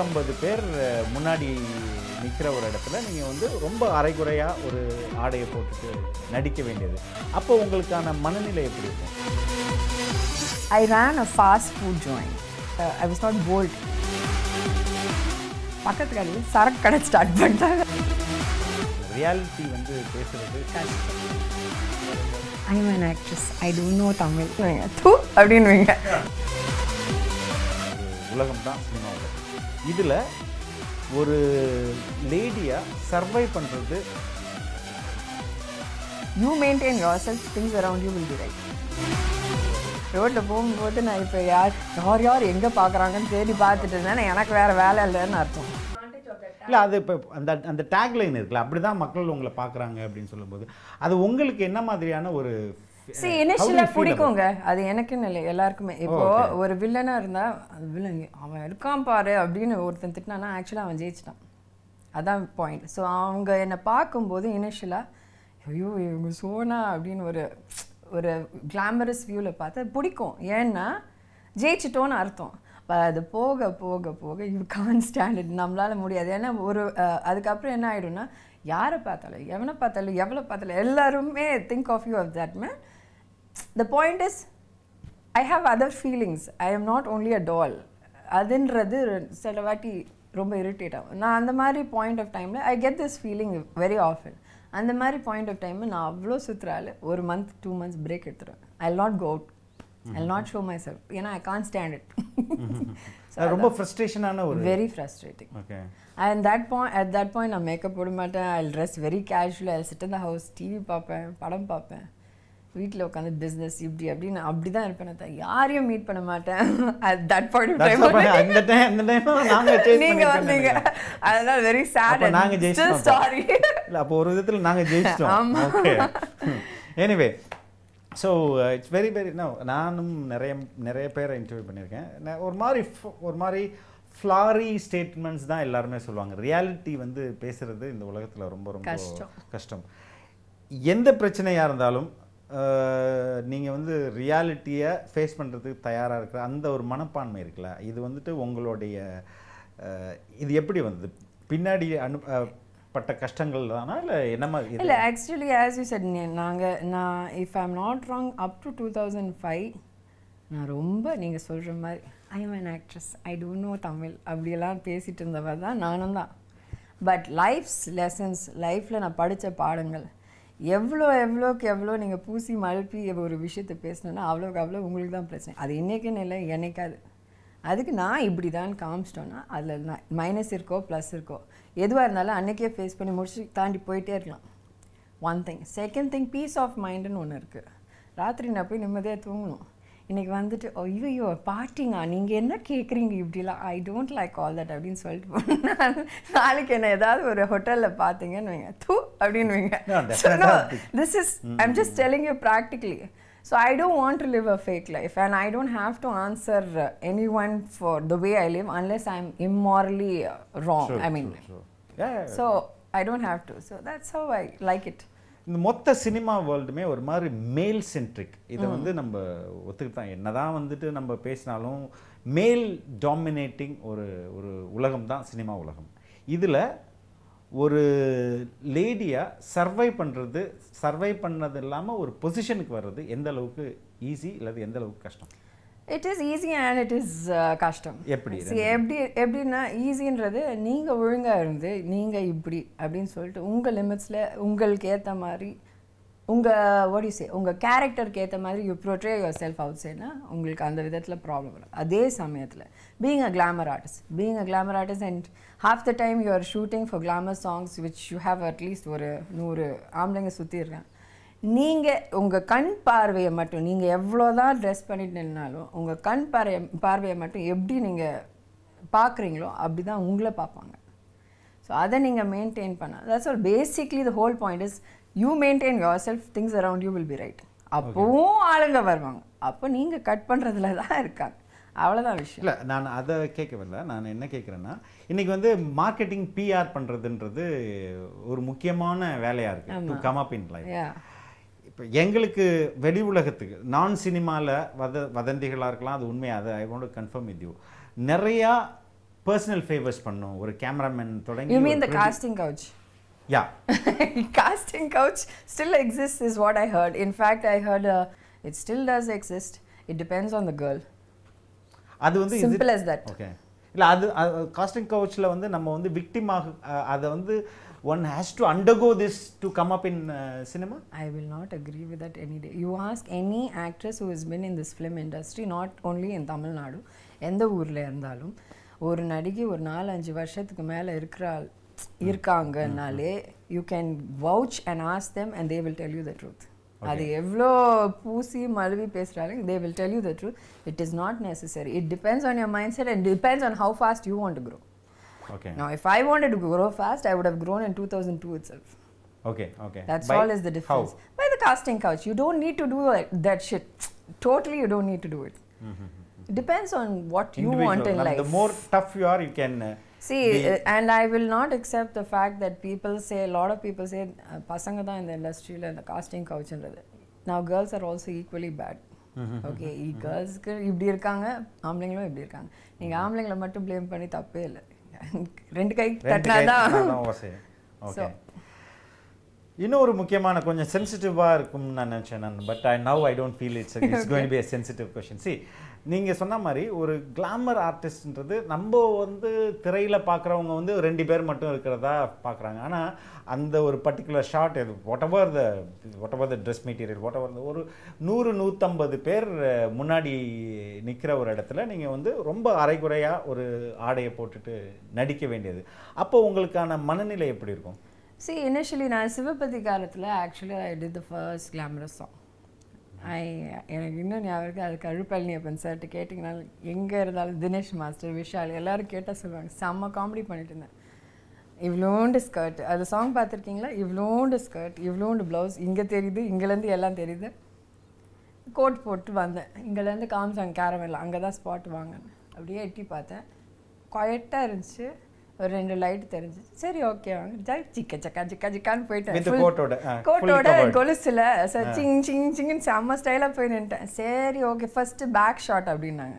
நூற்றம்பது பேர் முன்னாடி நிற்கிற ஒரு இடத்துல நீங்கள் வந்து ரொம்ப அரைகுறையாக ஒரு ஆடையை போட்டுட்டு நடிக்க வேண்டியது அப்போ உங்களுக்கான மனநிலை எப்படி இருக்கும் I ran a fast food joint I was not bold பக்கத்து கடையில் சரக்கு கடை ஸ்டார்ட் பண்ணிட்டாங்க ரியாலிட்டி வந்து பேசுறது ஐ man actress I don't know Tamil தூ அப்படின்னு வைங்க உலகம் தான் சினிமா இதில் ஒரு லேடியாக சர்வை பண்ணுறது you maintain yourself things around you will be right ரோட்டில் போகும்போது நான் இப்போ யார் யார் யார் எங்கே பார்க்குறாங்கன்னு தேடி பார்த்துட்டு இருந்தேன் எனக்கு வேறு வேலை இல்லைன்னு அர்த்தம் இல்லை அது இப்போ அந்த அந்த டேக்லைன் இருக்குல்ல அப்படி தான் மக்கள் உங்களை பார்க்குறாங்க அப்படின்னு சொல்லும்போது அது உங்களுக்கு என்ன மாதிரியான ஒரு சரி இனிஷியலா பிடிக்குங்க அது எனக்குன்னு இல்லை எல்லாருக்குமே oh, இப்போ ஒரு வில்லனா இருந்தா அது வில்லன் அவன் இருக்கான் பாரு அப்படின்னு ஒருத்தன் திட்டினானா ஆக்சுவலாக அவன் ஜெயிச்சிட்டான் அதான் பாயிண்ட் ஸோ அவங்க என்னை பார்க்கும்போது இனிஷியலா ஐயோ இவங்க சோனா அப்படின்னு ஒரு ஒரு கிளாமரஸ் வியூவில் பார்த்து பிடிக்கும் ஏன்னா ஜெயிச்சிட்டோன்னு அர்த்தம் அது போக போக போக யூ கான் ஸ்டாண்டர்ட் நம்மளால் முடியாது ஏன்னா ஒரு அதுக்கப்புறம் என்ன ஆகிடும்னா யாரை பார்த்தாலும் எவனை பார்த்தாலும் எவ்வளோ பார்த்தாலும் எல்லாருமே think of you of that man the point is I have other feelings I am not only a doll அதுன்றது சில வாட்டி ரொம்ப இரிட்டேட் ஆகும் நான் அந்த மாதிரி பாயிண்ட் ஆஃப் டைமில் I get this feeling very often அந்த மாதிரி பாயிண்ட் ஆஃப் டைம் நான் அவ்வளோ சுற்றுறாள் ஒரு மந்த் டூ மந்த்ஸ் பிரேக் எடுத்துருவேன் I not go out I not show myself ஏன்னா ஐ கான் ஸ்டாண்ட் இட் ரொம்ப ஃப்ரஸ்ட்ரேஷனான ஒரு very frustrating okay and that point at that point நான் மேக்கப் போட மாட்டேன் I dress very casual I sit the house house TV பார்ப்பேன் படம் பார்ப்பேன் வீட்டில் உட்காந்து பிஸ்னஸ் இப்படி அப்படின்னு அப்படி தான் இருப்பேன் தான் யாரையும் மீட் பண்ண மாட்டேன் தட் அந்த டைம் அந்த டைம் வந்தீங்க அதனால வெரி சேட் நாங்கள் ஜெயிச்சோம் சாரி இல்லை அப்போ ஒரு விதத்தில் நாங்கள் ஜெயிச்சோம் ஆமாம் anyway so it's very uh, very no நானும் நிறைய நிறைய பேரை இன்டர்வியூ பண்ணியிருக்கேன் ஒரு மாதிரி ஒரு மாதிரி ஃப்ளாரி ஸ்டேட்மெண்ட்ஸ் தான் எல்லாருமே சொல்லுவாங்க ரியாலிட்டி வந்து பேசுறது இந்த உலகத்தில் ரொம்ப ரொம்ப கஷ்டம் எந்த பிரச்சனையாக இருந்தாலும் நீங்கள் வந்து ரியாலிட்டியை ஃபேஸ் பண்ணுறதுக்கு தயாராக இருக்கிற அந்த ஒரு மனப்பான்மை இருக்குல்ல இது வந்துட்டு உங்களுடைய இது எப்படி வந்தது பின்னாடி அனு பட்ட கஷ்டங்கள் தானா இல்லை என்னமா இல்லை ஆக்சுவலி ஆஸ் யூ செட் நாங்கள் நான் if I am not wrong up to two thousand five நான் ரொம்ப நீங்கள் சொல்கிற மாதிரி I am an actress I don't know Tamil அப்படியெல்லாம் பேசிகிட்டு இருந்தவர் தான் நானும் தான் பட் லைஃப்ஸ் லெசன்ஸ் லைஃப்பில் நான் படித்த பாடங்கள் எவ்வளோ எவ்வளோக்கு எவ்வளோ நீங்கள் பூசி மழுப்பி ஒரு விஷயத்தை பேசணுன்னா அவ்வளோக்கு அவ்வளோ உங்களுக்கு தான் பிரச்சனை அது இன்றைக்குன்னு இல்லை என்னைக்காது அதுக்கு நான் இப்படி தான் காமிச்சிட்டோன்னா அதில் நான் மைனஸ் இருக்கோ ப்ளஸ் இருக்கோ எதுவாக இருந்தாலும் அன்றைக்கே ஃபேஸ் பண்ணி முடிச்சு தாண்டி போயிட்டே இருக்கலாம் one thing second thing peace of மைண்டுன்னு ஒன்று இருக்குது ராத்திரி நான் போய் நிம்மதியாக தூங்கணும் இன்றைக்கி வந்துட்டு ஐயோ பாட்டிங்க நீங்கள் என்ன கேட்குறீங்க இப்படிலாம் I don't like all that அப்படின்னு சொல்லிட்டு போனால் நாளைக்கு என்ன ஏதாவது ஒரு ஹோட்டலில் பார்த்தீங்கன்னு வைங்க தூ அப்படின்னு வைங்க this is I'm just telling you practically so I don't want to live a fake life and I don't have to answer any one for the way I live unless I am immorally wrong I mean so I don't have to so that's how I like it இந்த மொத்த cinema வேர்ல்டுமே ஒரு மாதிரி மேல் centric இதை வந்து நம்ம ஒத்துக்கிட்டோம் என்ன தான் வந்துட்டு நம்ம பேசினாலும் மேல் டாமினேட்டிங் ஒரு ஒரு உலகம் தான் சினிமா உலகம் இதில் ஒரு லேடியாக சர்வை பண்ணுறது சர்வை பண்ணது இல்லாமல் ஒரு பொசிஷனுக்கு வர்றது எந்த அளவுக்கு ஈஸி இல்லாது எந்த அளவுக்கு கஷ்டம் it is easy and it is கஷ்டம் எப்படி எப்படி எப்படின்னா ஈஸின்றது நீங்கள் ஒழுங்காக இருந்து நீங்கள் இப்படி அப்படின்னு சொல்லிட்டு உங்கள் லிமிட்ஸில் உங்களுக்கு ஏற்ற மாதிரி உங்கள் சே உங்கள் கேரக்டருக்கு ஏற்ற மாதிரி யூ ப்ரோட்ரே யுவர் செல்ஃப் அவுட் சைட்னா உங்களுக்கு அந்த விதத்தில் ப்ராப்ளம் வரும் அதே சமயத்தில் being a glamour artist being a glamour artist and half the time you are shooting for glamour songs which you have at least ஒரு நூறு ஆம்பளைங்க சுற்றி இருக்கேன் நீங்கள் உங்கள் கண் பார்வையை மட்டும் நீங்கள் எவ்வளோ தான் ட்ரெஸ் பண்ணிட்டு நின்னாலும் உங்கள் கண் பார்வை பார்வையை மட்டும் எப்படி நீங்கள் பார்க்குறீங்களோ அப்படி தான் உங்களை பார்ப்பாங்க ஸோ அதை நீங்கள் மெயின்டைன் பண்ணால் that's all basically the whole point is you maintain yourself things around you will be right அப்போவும் ஆளுங்க வருவாங்க அப்போ நீங்கள் கட் பண்ணுறதுல தான் இருக்காங்க அவ்வளோதான் விஷயம் இல்லை நான் அதை கேட்கவில்லை நான் என்ன கேட்குறேன்னா இன்றைக்கி வந்து மார்க்கெட்டிங் பிஆர் பண்ணுறதுன்றது ஒரு முக்கியமான வேலையாக இருக்குது கம் அப் இன் லைஃப் இப்போ எங்களுக்கு வெளி உலகத்துக்கு நான் சினிமாவில் வத வதந்திகளாக இருக்கலாம் அது உண்மையாக அதை I want confirm with you நிறையா பர்சனல் ஃபேவர்ஸ் பண்ணும் ஒரு கேமராமேன் தொடங்கி you mean the casting couch yeah casting couch still exist is what I heard fact I heard it still does exist it depends on the girl அது வந்து simple as that okay இல்லை அது costing கவுச்ல வந்து நம்ம வந்து victim ஆக அதை வந்து one has to undergo this to come up in uh, cinema? I will not agree with that any day. You ask any actress who has been in film industry not not in Tamil Nadu எந்த ஊரில் இருந்தாலும் ஒரு நடிகை ஒரு நாலு அஞ்சு வருஷத்துக்கு மேலே இருக்கிறாள் இருக்காங்கனாலே you can vouch and ask them and they will tell you the truth அது எவ்வளோ பூசி மழுவி பேசுகிறாலும் they will tell you the truth it is not necessary it depends on your mindset and depends on how fast you want grow Okay. Now, if I wanted to grow fast, I would have grown in 2002 itself. Okay, okay. That's By all is the difference. How? By the casting couch. You don't need to do like that shit. Totally, you don't need to do it. Mm -hmm. it depends on what you want in now, life. The more tough you are, you can. Uh, See, uh, and I will not accept the fact that people say, a lot of people say, pasangada பசங்க தான் இந்த இண்டஸ்ட்ரியில் இந்த casting கவுச்சுன்றது now girls are also equally bad okay கேர்ள்ஸ்க்கு இப்படி இருக்காங்க ஆம்பளைங்களும் இப்படி இருக்காங்க நீங்கள் ஆம்பளைங்களை மட்டும் ப்ளேம் பண்ணி தப்பே இல்லை ரெண்டு கை ஓகே இன்னொரு முக்கியமான கொஞ்சம் சென்சிட்டிவாக இருக்கும்னு நான் நினச்சேன் நான் but I now I don't feel it's it's going be a sensitive question சி நீங்கள் சொன்ன மாதிரி ஒரு கிளாமர் ஆர்டிஸ்ட்ன்றது நம்ம வந்து திரையில் பார்க்குறவங்க வந்து ரெண்டு பேர் மட்டும் இருக்கிறதா பார்க்குறாங்க ஆனால் அந்த ஒரு பர்டிகுலர் ஷார்ட் இது ஒட்டவர் த ஒட்டவர் த ட்ரெஸ் மெட்டீரியல் ஒட்டவர் எவர் ஒரு நூறு நூற்றம்பது பேர் முன்னாடி நிற்கிற ஒரு இடத்துல நீங்கள் வந்து ரொம்ப அரைகுறையாக ஒரு ஆடையை போட்டுட்டு நடிக்க வேண்டியது அப்போ உங்களுக்கான மனநிலை எப்படி இருக்கும் சி இனிஷியலி நான் சிவபதி காலத்தில் actually I did the first glamorous song எனக்கு இன்னும் ஞாபகம் இருக்குது அது கருப்பழனி அப்பன் சார்கிட்ட கேட்டிங்கனாலும் எங்கே இருந்தாலும் தினேஷ் மாஸ்டர் விஷால் எல்லோரும் கேட்டால் சொல்லுவாங்க செம்ம காமெடி பண்ணிட்டு இருந்தேன் இவ்வளோண்டு ஸ்கர்ட் அது சாங் பார்த்துருக்கீங்களா இவ்வளோண்டு ஸ்கர்ட் இவ்வளோண்டு ப்ளவுஸ் இங்கே தெரியுது இங்கேருந்து எல்லாம் தெரியுது கோட் போட்டு வந்தேன் இங்கேருந்து காமிச்சாங்க கேரமெல்லாம் அங்கே தான் ஸ்பாட் வாங்கினேன் அப்படியே எட்டி பார்த்தேன் குயட்டாக இருந்துச்சு ஒரு ரெண்டு லைட் தெரிஞ்சு சரி ஓகே வாங்க சிக்க சக்கா சிக்கா சிக்கான்னு போயிட்டேன் கோட்டோட கோட்டோட கொலுசில் சார் சிங் சிங் சிங்னு செம்ம ஸ்டைலாக போய் நின்ட்டேன் சரி ஓகே ஃபஸ்ட்டு பேக் ஷாட் அப்படின்னாங்க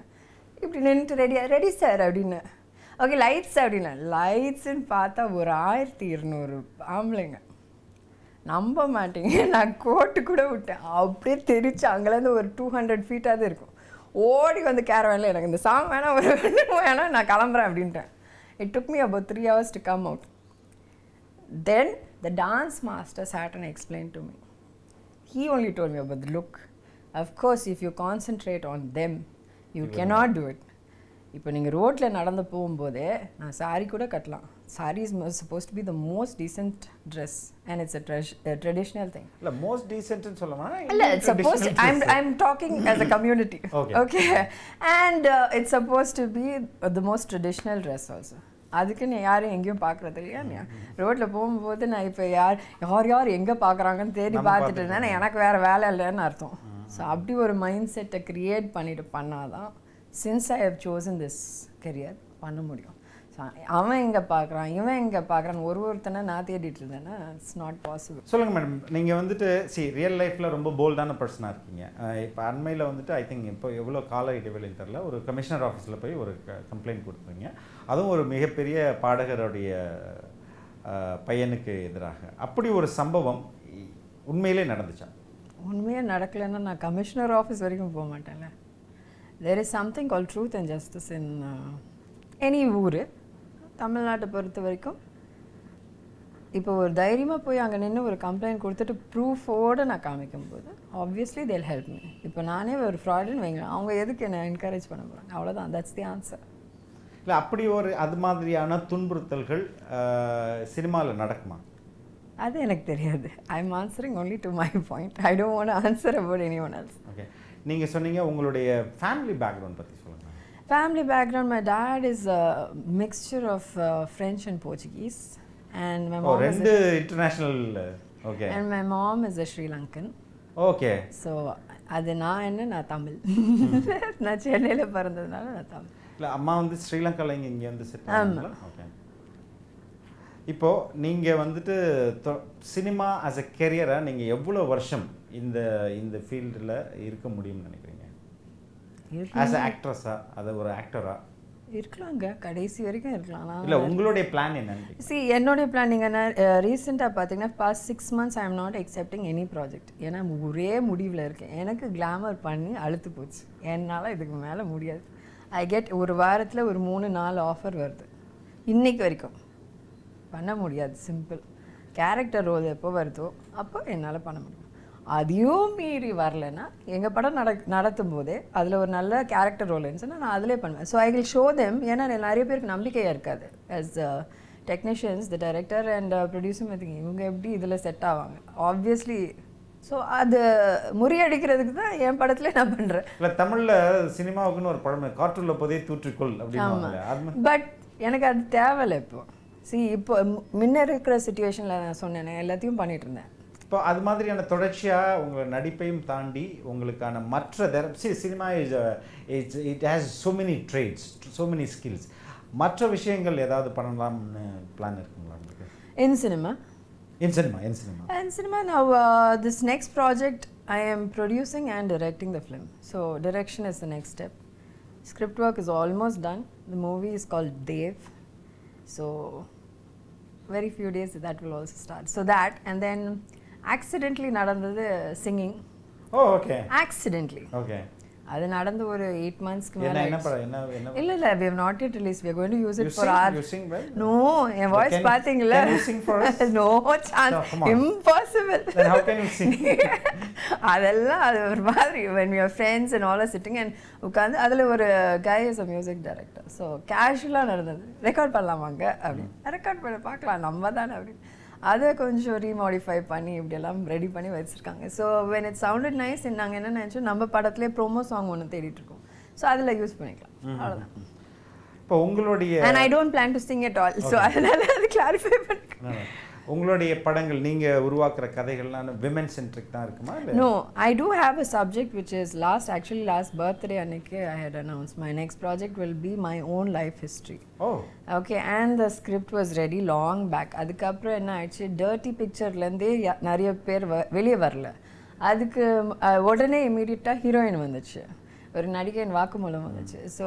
இப்படி நின்று ரெடியாக ரெடி சார் அப்படின்னு ஓகே லைட்ஸ் அப்படின்னா லைட்ஸுன்னு பார்த்தா ஒரு ஆயிரத்தி இருநூறு ஆம்பளைங்க நம்ப மாட்டேங்க நான் கோட்டு கூட விட்டேன் அப்படியே தெரிச்சு அங்கேருந்து ஒரு டூ ஹண்ட்ரட் ஃபீட்டாக தான் இருக்கும் ஓடி வந்து கேரவேனில் எனக்கு இந்த சாங் வேணாம் ஒரு வேணாம் நான் கிளம்புறேன் அப்படின்ட்டேன் It took me about three hours to come out. Then the dance master sat and explained to me. He only told me about the look. Of course, if you concentrate on them, you Even cannot do it. இப்போ நீங்கள் ரோட்டில் நடந்து போகும்போதே நான் சாரி கூட கட்டலாம் sari is suppose to be the most decent dress and it's a traditional thing இல்லை most டீசென்ட்னு சொல்லமா இல்லை suppose I am I am talking as a community okay and it's suppose to be the most traditional dress also அதுக்குன்னு யாரும் எங்கேயும் பார்க்குறது இல்லையா ரோட்டில் போகும்போது நான் இப்போ யார் யார் யார் எங்கே பார்க்குறாங்கன்னு தேடி பார்த்துட்டு இருந்தேன் எனக்கு வேறு வேலை இல்லைன்னு அர்த்தம் ஸோ அப்படி ஒரு மைண்ட் செட்டை க்ரியேட் பண்ணிட்டு பண்ணால் தான் since I have chosen this career பண்ண முடியும் அவன் எங்கே பார்க்குறான் இவன் எங்கே பார்க்குறான் ஒரு ஒருத்தனை நான் தேடிட்டு இருந்தேன்னா இட்ஸ் நாட் பாசிபிள் சொல்லுங்கள் மேடம் நீங்கள் வந்துட்டு சரி ரியல் லைஃப்பில் ரொம்ப போல்டான பர்சனாக இருக்கீங்க இப்போ அண்மையில் வந்துட்டு ஐ திங்க் இப்போ எவ்வளோ கால இடைவெளியில் தெரில ஒரு கமிஷனர் ஆஃபீஸில் போய் ஒரு கம்ப்ளைண்ட் கொடுத்துருங்க அதுவும் ஒரு மிகப்பெரிய பாடகருடைய பையனுக்கு எதிராக அப்படி ஒரு சம்பவம் உண்மையிலே நடந்துச்சா உண்மையாக நடக்கலைன்னா நான் கமிஷனர் ஆஃபீஸ் வரைக்கும் போக மாட்டேன்ல there is something call truth and justice in any ஊர் தமிழ்நாட்டை பொறுத்த வரைக்கும் இப்போ ஒரு தைரியமாக போய் அங்கே நின்று ஒரு கம்ப்ளைண்ட் கொடுத்துட்டு ப்ரூஃபோடு நான் காமிக்கும் போது ஆப்வியஸ்லி தேல் ஹெல்ப் மீ இப்போ நானே ஒரு ஃப்ராடுன்னு வைங்க அவங்க எதுக்கு என்னை என்கரேஜ் பண்ண போகிறாங்க அவ்வளோதான் தட்ஸ் தி ஆன்சர் இல்லை அப்படி ஒரு அது மாதிரியான துன்புறுத்தல்கள் சினிமாவில் நடக்குமா அது எனக்கு தெரியாது I am answering only to my point I don't want answer about any one else okay நீங்கள் சொன்னீங்க உங்களுடைய ஃபேமிலி பேக்ரவுண்ட் பற்றி சொல்லுங்கள் Family background, my dad is a mixture of uh, French and Portuguese. And my oh, mom oh, is a, international. Okay. And my mom is a Sri Lankan. Okay so அது நான் என்ன நான் தமிழ் நான் சென்னையில் பிறந்ததுனால நான் தமிழ் இல்லை அம்மா வந்து ஸ்ரீலங்காவில் இங்கே இங்கே வந்து செட் ஓகே இப்போது நீங்கள் வந்துட்டு சினிமா அஸ் அ கெரியராக நீங்கள் எவ்வளோ வருஷம் இந்த இந்த ஃபீல்டில் இருக்க முடியும்னு நினைக்கிறீங்க ஆஸ் ஆக்ட்ரஸா அது ஒரு ஆக்டரா இருக்கலாங்க கடைசி வரைக்கும் இருக்கலாம் இல்ல உங்களுடைய பிளான் என்ன சி என்னோட பிளானிங் என்ன ரீசெண்டாக பாத்தீங்கன்னா past six months I am not expecting any project ஏன்னா ஒரே முடிவில் இருக்கேன் எனக்கு கிளாமர் பண்ணி அழுத்து போச்சு என்னால் இதுக்கு மேலே முடியாது ஐ கெட் ஒரு வாரத்தில் ஒரு மூணு நாலு ஆஃபர் வருது இன்னைக்கு வரைக்கும் பண்ண முடியாது சிம்பிள் கேரக்டர் ரோல் எப்போ வருதோ அப்போ என்னால் பண்ண முடியும் அதையும் மீறி வரலன்னா எங்கள் படம் நட நடத்தும் போதே அதில் ஒரு நல்ல கேரக்டர் ரோல் இருந்துச்சுன்னா நான் அதிலே பண்ணுவேன் so I will show them ஏன்னா நிறைய பேருக்கு நம்பிக்கையாக இருக்காது as technicians the director and producer இவங்க எப்படி இதில் செட் ஆவாங்க ஆப்வியஸ்லி ஸோ அது முறியடிக்கிறதுக்கு தான் என் படத்துல நான் பண்ணுறேன் இல்லை தமிழில் சினிமாவுக்குன்னு ஒரு படம் காற்றுள்ள போதே தூற்றுக்கொள் அப்படின்னு பட் எனக்கு அது தேவையில்லை இப்போ சி இப்போ முன்ன இருக்கிற சுச்சுவேஷனில் நான் சொன்னேன் எல்லாத்தையும் பண்ணிட்டு இருந்தேன் இப்போ அது மாதிரியான தொடர்ச்சியாக உங்கள் நடிப்பையும் தாண்டி உங்களுக்கான மற்ற சி cinema is it's it has so many trades so many skills மற்ற விஷயங்கள் ஏதாவது பண்ணலாம்னு பிளான் இருக்குங்களா உங்களுக்கு in cinema in cinema in cinema in cinema நான் this next project I am producing and directing the film so direction is the next step script work is almost done the movie is call Dev so very few days that will also start so that and then accidentally நடந்தது singing oh okay accidentally okay அது நடந்து ஒரு 8 मंथ्सக்கு மேல என்ன படம் என்ன என்ன இல்ல இல்ல we have not yet released we are going to use it you for sing, our you sing well? no என் வாய்ஸ் பாத்தீங்கல can you sing for us no chance no, impossible then how can you sing அதெல்லாம் அது ஒரு மாதிரி when we are friends and all are sitting and உட்கார்ந்து அதுல ஒரு guy is a music director so casually நடந்தது record பண்ணலாமாங்க அப்படி ரெக்கார்ட் பண்ண பார்க்கலாம் நம்ம தான அப்படி அதை கொஞ்சம் ரீமாடிஃபை பண்ணி இப்படியெல்லாம் ரெடி பண்ணி வச்சுருக்காங்க so when it sounded nice நாங்கள் என்ன நினச்சோம் நம்ம படத்துலேயே ப்ரோமோ சாங் ஒன்று தேடிட்டுருக்கோம் ஸோ அதில் யூஸ் பண்ணிக்கலாம் அவ்வளோதான் இப்போ உங்களுடைய and I don't plan to sing at all so அதனால அது கிளாரிஃபை பண்ணிக்கலாம் உங்களுடைய படங்கள் நீங்கள் உருவாக்குற கதைகள்லாம் விமன் சென்ட்ரிக் தான் இருக்குமா no I do have a subject which is last actually last birthday அன்னைக்கு I had announce my next project will be my own life history oh okay and the script was ready long back அதுக்கப்புறம் என்ன ஆயிடுச்சு dirty பிக்சர்லேருந்தே நிறைய பேர் வெளியே வரல அதுக்கு உடனே இமீடியட்டாக ஹீரோயின் வந்துச்சு ஒரு நடிகையின் வாக்குமூலம் வந்துச்சு ஸோ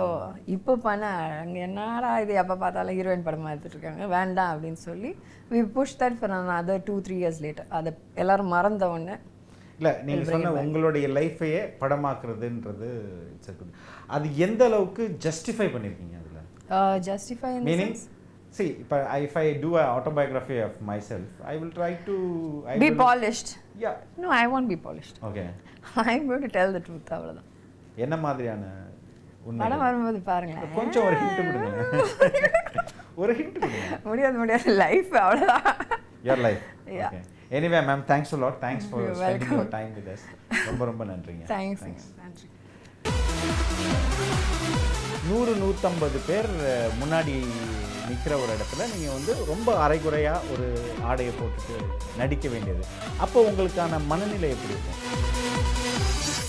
இப்போ பண்ண அங்கே என்னடா இது எப்போ பார்த்தாலும் ஹீரோயின் படமாக எடுத்துகிட்ருக்காங்க வேண்டாம் அப்படின்னு சொல்லி we push that for other two three years later அதை எல்லோரும் மறந்த உடனே இல்லை நீங்கள் சொன்ன உங்களுடைய லைஃப்பையே படமாக்குறதுன்றது அது எந்த அளவுக்கு ஜஸ்டிஃபை பண்ணியிருக்கீங்க அதில் ஜஸ்டிஃபை மீனிங் சரி இப்போ ஐ ஃபை do do of myself I will try to to be be yeah no I i be be okay I i'm going to tell the truth avladhan என்ன மாதிரியான உண்மை வரும்போது பாருங்க கொஞ்சம் ஒரு ஹிண்ட் கொடுங்க ஒரு ஹிண்ட் கொடுங்க முடியாது முடியாது லைஃப் அவ்வளவுதான் your life okay anyway ma'am thanks a lot thanks for spending your time with us ரொம்ப ரொம்ப நன்றிங்க தேங்க்ஸ் நன்றி நூறு நூற்றம்பது பேர் முன்னாடி நிற்கிற ஒரு இடத்துல நீங்கள் வந்து ரொம்ப அரைகுறையாக ஒரு ஆடையை போட்டுட்டு நடிக்க வேண்டியது அப்போ உங்களுக்கான மனநிலை எப்படி இருக்கும்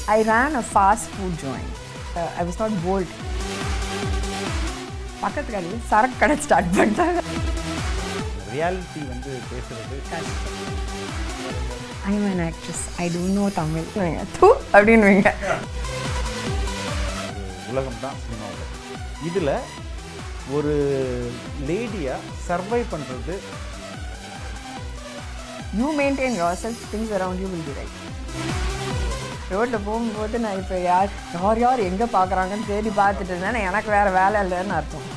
I ran a fast food joint. Uh, I was not bold. பக்கத்து கடையில் சரக்கு கடை ஸ்டார்ட் பண்ணிட்டாங்க ரியாலிட்டி வந்து பேசுறது ஐ man actress I don't know Tamil தூ அப்படின்னு வைங்க உலகம் தான் சினிமா இதில் ஒரு லேடியாக சர்வைவ் பண்ணுறது you maintain yourself things around you will be right ரோட்டில் போகும்போது நான் இப்போ யார் யார் யார் எங்கே பார்க்குறாங்கன்னு தேடி பார்த்துட்டு இருந்தேன்னா எனக்கு வேறு வேலை இல்லைன்னு அர்த்தம்